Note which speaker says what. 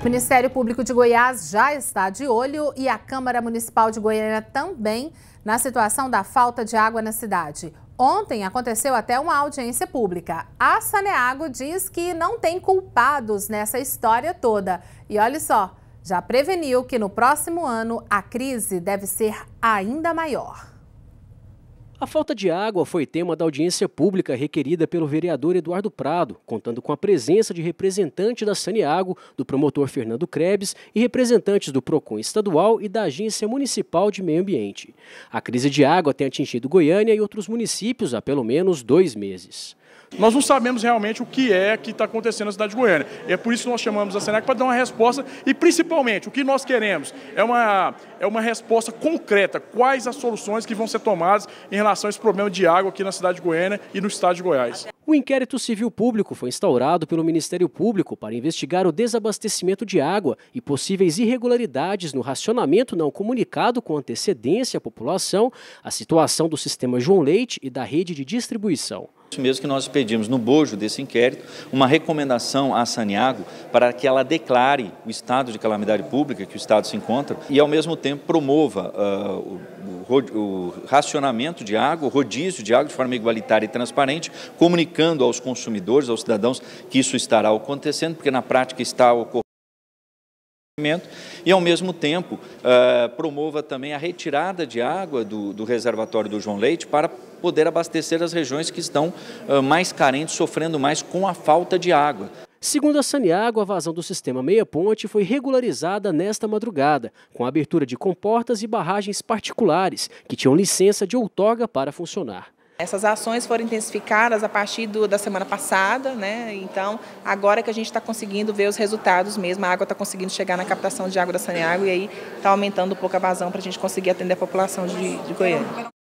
Speaker 1: O Ministério Público de Goiás já está de olho e a Câmara Municipal de Goiânia também na situação da falta de água na cidade. Ontem aconteceu até uma audiência pública. A Saneago diz que não tem culpados nessa história toda. E olha só, já preveniu que no próximo ano a crise deve ser ainda maior.
Speaker 2: A falta de água foi tema da audiência pública requerida pelo vereador Eduardo Prado, contando com a presença de representante da Saniago, do promotor Fernando Krebs e representantes do PROCON estadual e da Agência Municipal de Meio Ambiente. A crise de água tem atingido Goiânia e outros municípios há pelo menos dois meses nós não sabemos realmente o que é que está acontecendo na cidade de Goiânia. é por isso que nós chamamos a Senac para dar uma resposta e, principalmente, o que nós queremos é uma, é uma resposta concreta. Quais as soluções que vão ser tomadas em relação a esse problema de água aqui na cidade de Goiânia e no estado de Goiás. O inquérito civil público foi instaurado pelo Ministério Público para investigar o desabastecimento de água e possíveis irregularidades no racionamento não comunicado com antecedência à população, a situação do sistema João Leite e da rede de distribuição.
Speaker 3: Isso mesmo que nós pedimos no bojo desse inquérito, uma recomendação à Saniago para que ela declare o estado de calamidade pública que o Estado se encontra e, ao mesmo tempo, promova uh, o, o, racionamento de água, o rodízio de água de forma igualitária e transparente, comunicando aos consumidores, aos cidadãos, que isso estará acontecendo, porque na prática está ocorrendo e, ao mesmo tempo, uh, promova também a retirada de água do, do reservatório do João Leite para poder abastecer as regiões que estão mais carentes, sofrendo mais com a falta de água.
Speaker 2: Segundo a Saniago, a
Speaker 3: vazão do sistema
Speaker 2: Meia Ponte foi regularizada nesta madrugada, com a abertura de comportas e barragens particulares, que tinham licença de outorga para funcionar.
Speaker 1: Essas ações foram intensificadas a partir do, da semana passada, né? então agora que a gente está conseguindo ver os resultados mesmo, a água está conseguindo chegar na captação de água da Saniago e aí está aumentando um pouco a vazão para a gente conseguir atender a população de, de Goiânia.